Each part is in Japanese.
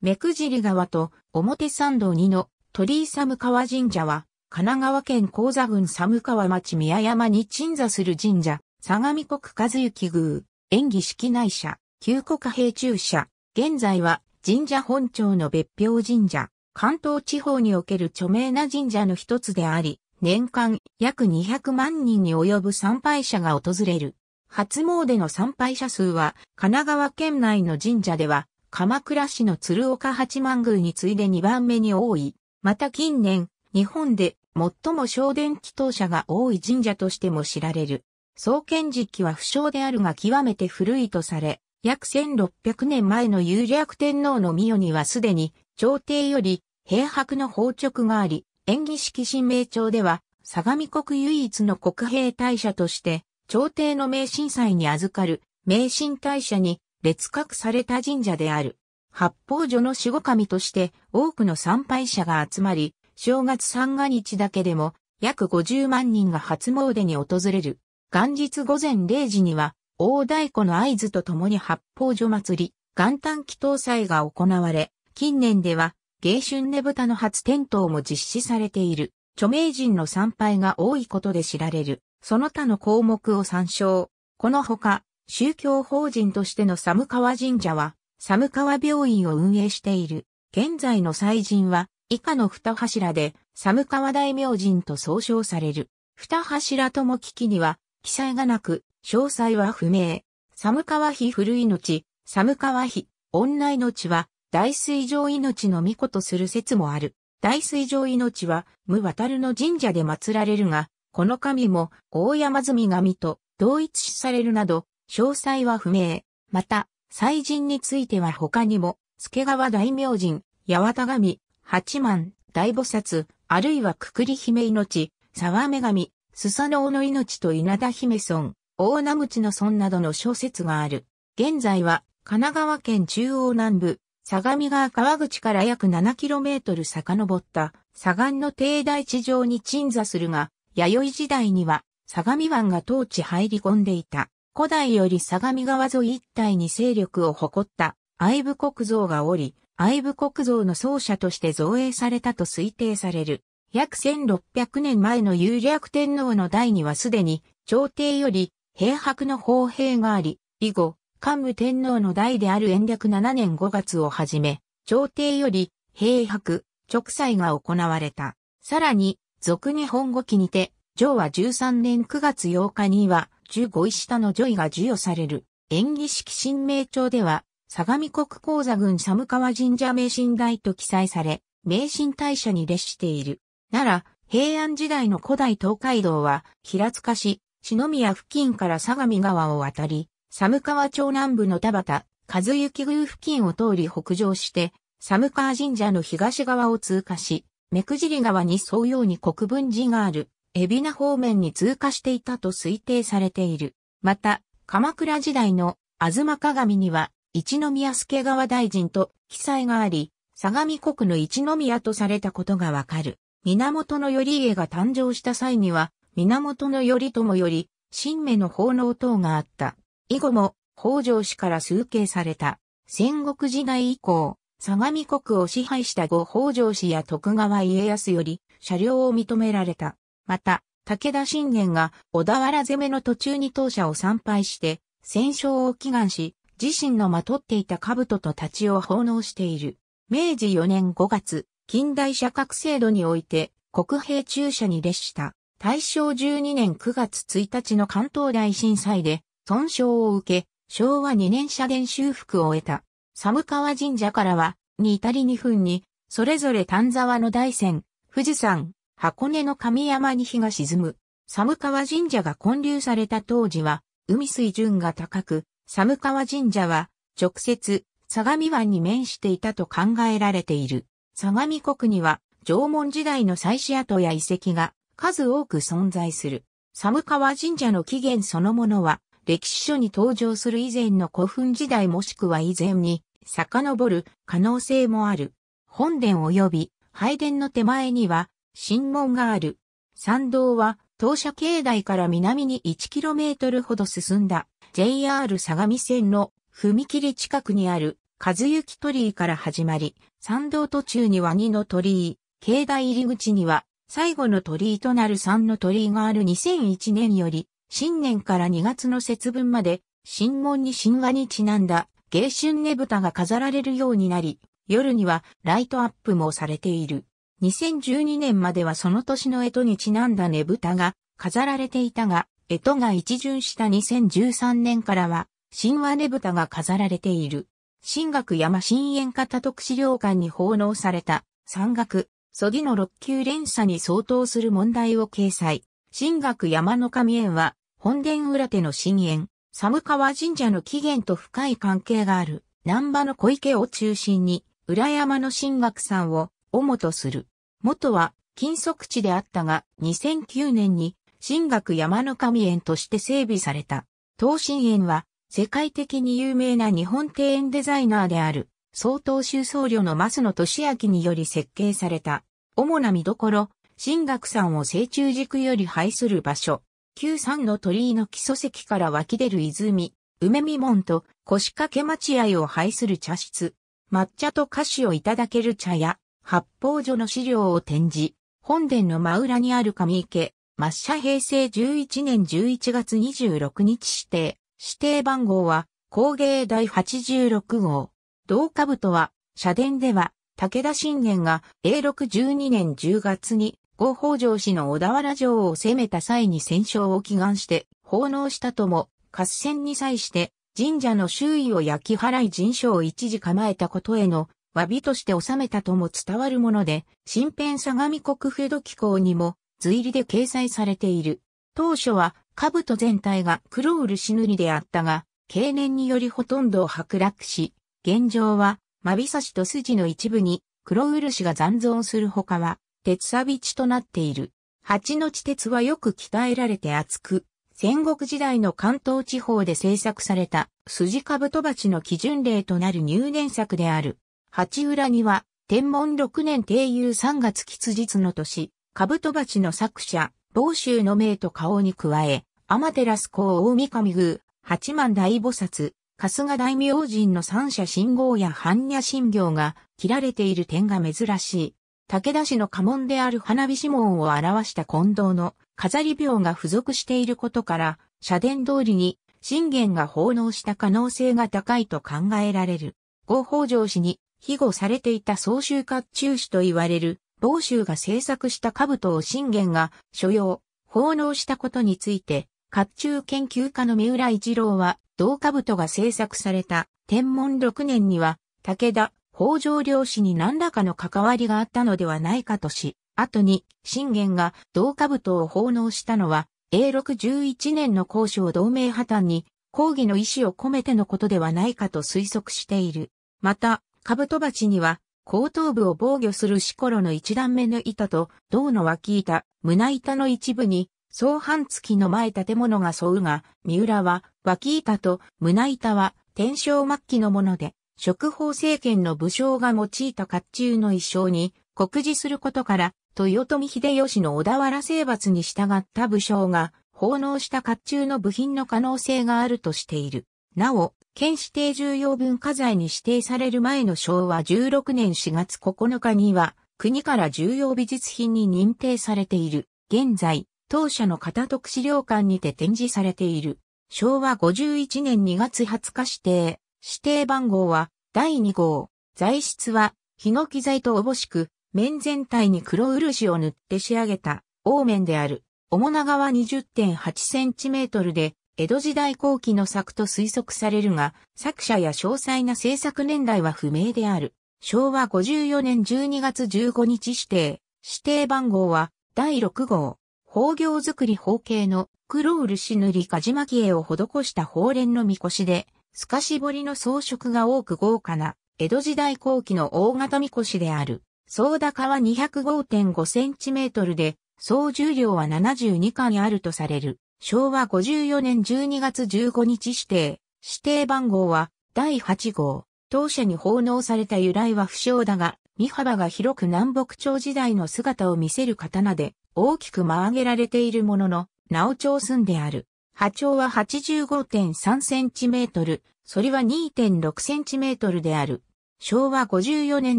目くじり川と表参道2の鳥居寒川神社は、神奈川県高座郡寒川町宮山に鎮座する神社、相模国和幸宮、演技式内社、旧古貨幣中社、現在は神社本庁の別表神社、関東地方における著名な神社の一つであり、年間約200万人に及ぶ参拝者が訪れる。初詣の参拝者数は、神奈川県内の神社では、鎌倉市の鶴岡八幡宮に次いで2番目に多い。また近年、日本で最も小電祈祷者が多い神社としても知られる。創建時期は不詳であるが極めて古いとされ、約1600年前の有略天皇の御代にはすでに、朝廷より平白の宝直があり、演技式神明朝では、相模国唯一の国兵大社として、朝廷の名神祭に預かる、名神大社に列格された神社である。八方所の守護神として多くの参拝者が集まり、正月三が日だけでも約50万人が初詣に訪れる。元日午前0時には大太鼓の合図とともに八方所祭り、元旦祈祷祭が行われ、近年では芸春ねぶたの初点灯も実施されている。著名人の参拝が多いことで知られる。その他の項目を参照。このほか、宗教法人としての寒川神社は、寒川病院を運営している。現在の祭神は、以下の二柱で、寒川大明神と総称される。二柱とも危機には、記載がなく、詳細は不明。寒川日古い命、寒川日、女命は、大水上命の巫女とする説もある。大水上命は、無渡るの神社で祀られるが、この神も、大山積神と同一視されるなど、詳細は不明。また、祭神については他にも、助川大明神、八幡神、八幡、大菩薩、あるいはくくり姫命、沢女神、スサノオの命と稲田姫村、大名口の村などの小説がある。現在は、神奈川県中央南部、相模川川口から約 7km 遡った左岸の低台地上に鎮座するが、弥生時代には相模湾が当地入り込んでいた。古代より相模川沿い一帯に勢力を誇った愛部国像がおり、愛部国像の奏者として造営されたと推定される。約1600年前の有略天皇の代にはすでに、朝廷より、平白の砲兵があり、以後、桓武天皇の代である延暦7年5月をはじめ、朝廷より、平白、直祭が行われた。さらに、俗日本語記にて、上は13年9月8日には、15位下の女医が授与される。演技式新名帳では、相模国鉱座郡寒川神社名神台と記載され、名神大社に列している。奈良、平安時代の古代東海道は、平塚市、篠宮付近から相模川を渡り、寒川町南部の田畑、和幸宮付近を通り北上して、寒川神社の東側を通過し、目くじり川に沿うように国分寺がある。海老名方面に通過していたと推定されている。また、鎌倉時代の東鏡には、一宮助川大臣と記載があり、相模国の一宮とされたことがわかる。源頼家が誕生した際には、源頼朝より、新芽の奉納等があった。以後も、北条氏から崇敬された。戦国時代以降、相模国を支配した後北条氏や徳川家康より、車両を認められた。また、武田信玄が小田原攻めの途中に当社を参拝して、戦勝を祈願し、自身のまとっていた兜と太刀を奉納している。明治4年5月、近代社格制度において、国兵中車に列した。大正12年9月1日の関東大震災で、損傷を受け、昭和2年社殿修復を得た。寒川神社からは、に至り2分に、それぞれ丹沢の大山、富士山、箱根の神山に日が沈む、寒川神社が建立された当時は、海水準が高く、寒川神社は、直接、相模湾に面していたと考えられている。相模国には、縄文時代の祭祀跡や遺跡が数多く存在する。寒川神社の起源そのものは、歴史書に登場する以前の古墳時代もしくは以前に遡る可能性もある。本殿及び拝殿の手前には神門がある。参道は、当社境内から南に 1km ほど進んだ JR 相模線の踏切近くにある和幸鳥居から始まり、参道途中には2の鳥居、境内入り口には最後の鳥居となる3の鳥居がある2001年より、新年から2月の節分まで、新門に神話にちなんだ芸春ねぶたが飾られるようになり、夜にはライトアップもされている。2012年まではその年の絵とにちなんだねぶたが飾られていたが、絵とが一巡した2013年からは、神話ねぶたが飾られている。神学山神園方特資料館に奉納された、山岳、そぎの六級連鎖に相当する問題を掲載。神学山の神園は、本殿裏手の神園、寒川神社の起源と深い関係がある、南波の小池を中心に、裏山の神学さんを主とする。元は、金足地であったが、2009年に、新学山の神園として整備された。東新園は、世界的に有名な日本庭園デザイナーである、総統修僧侶の増野俊明により設計された。主な見どころ、新学山を成中軸より排する場所。旧山の鳥居の基礎石から湧き出る泉、梅見門と腰掛け待合を排する茶室。抹茶と菓子をいただける茶屋。八方所の資料を展示、本殿の真裏にある上池、抹茶平成11年11月26日指定、指定番号は工芸第86号。同とは、社殿では、武田信玄が永禄12年10月に合法城市の小田原城を攻めた際に戦勝を祈願して奉納したとも、合戦に際して神社の周囲を焼き払い人所を一時構えたことへの和美として収めたとも伝わるもので、新編相模国風土機構にも随理で掲載されている。当初は兜全体が黒漆塗りであったが、経年によりほとんどを剥落し、現状は、まびさしと筋の一部に黒漆が残存するほかは、鉄錆地となっている。蜂の地鉄はよく鍛えられて厚く、戦国時代の関東地方で製作された筋兜鉢の基準例となる入念作である。八浦には、天文六年定有三月吉日の年、兜鉢の作者、房州の名と顔に加え、天照公大神宮、八幡大菩薩、春日大明神の三者信号や般若心行が切られている点が珍しい。武田氏の家紋である花火指紋を表した近藤の飾り病が付属していることから、社殿通りに信玄が奉納した可能性が高いと考えられる。氏に庇護されていた総州甲冑種と言われる、某州が制作した兜を信玄が所要、奉納したことについて、甲冑研究家の三浦一郎は、同兜が制作された天文6年には、武田、北条領氏に何らかの関わりがあったのではないかとし、後に信玄が同兜を奉納したのは、永禄11年の交渉同盟破綻に抗議の意思を込めてのことではないかと推測している。また、カブトバチには、後頭部を防御するシコロの一段目の板と、銅の脇板、胸板の一部に、相反付きの前建物が沿うが、三浦は、脇板と胸板は、天正末期のもので、職法政権の武将が用いた甲冑の一生に、告示することから、豊臣秀吉の小田原征伐に従った武将が、奉納した甲冑の部品の可能性があるとしている。なお、県指定重要文化財に指定される前の昭和16年4月9日には、国から重要美術品に認定されている。現在、当社の片特資料館にて展示されている。昭和51年2月20日指定。指定番号は第2号。材質は、ヒノキ材とおぼしく、面全体に黒漆を塗って仕上げた、メ面である。主長は20.8センチメートルで、江戸時代後期の作と推測されるが、作者や詳細な制作年代は不明である。昭和54年12月15日指定、指定番号は第6号、法行作り法形の黒し塗り梶巻絵を施した法蓮のみこしで、透かし彫りの装飾が多く豪華な、江戸時代後期の大型みこしである。総高は2 0 5 5トルで、総重量は72貫あるとされる。昭和54年12月15日指定、指定番号は第8号。当社に奉納された由来は不詳だが、身幅が広く南北朝時代の姿を見せる刀で、大きく曲げられているものの、直長寸である。波長は 85.3cm、それは 2.6cm である。昭和54年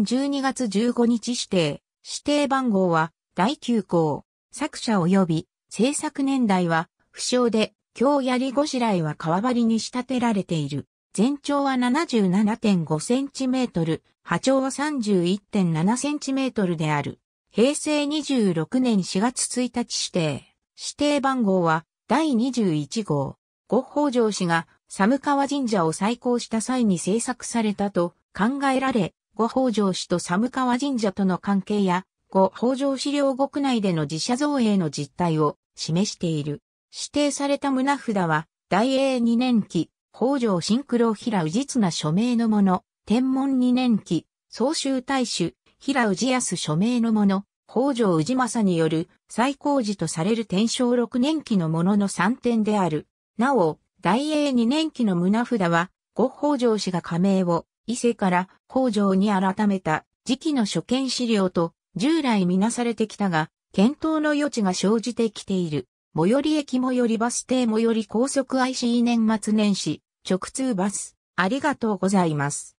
12月15日指定、指定番号は第9号。作者及び制作年代は不詳で、京槍ごしらえは川張りに仕立てられている。全長は7 7 5トル、波長は3 1 7トルである。平成26年4月1日指定。指定番号は第21号。五宝城氏が寒川神社を再興した際に制作されたと考えられ、五宝城氏と寒川神社との関係や、五宝城資料国内での自社造営の実態を示している。指定された胸札は、大英2年期、北条新九郎平宇実な署名のもの、天文2年期、総州大主、平宇治康署名のもの、北条氏政による最高時とされる天正6年期のものの3点である。なお、大英2年期の胸札は、五北条氏が加盟を、伊勢から北条に改めた時期の所見資料と従来みなされてきたが、検討の余地が生じてきている。最寄り駅最寄りバス停最寄り高速 i c 年末年始、直通バス。ありがとうございます。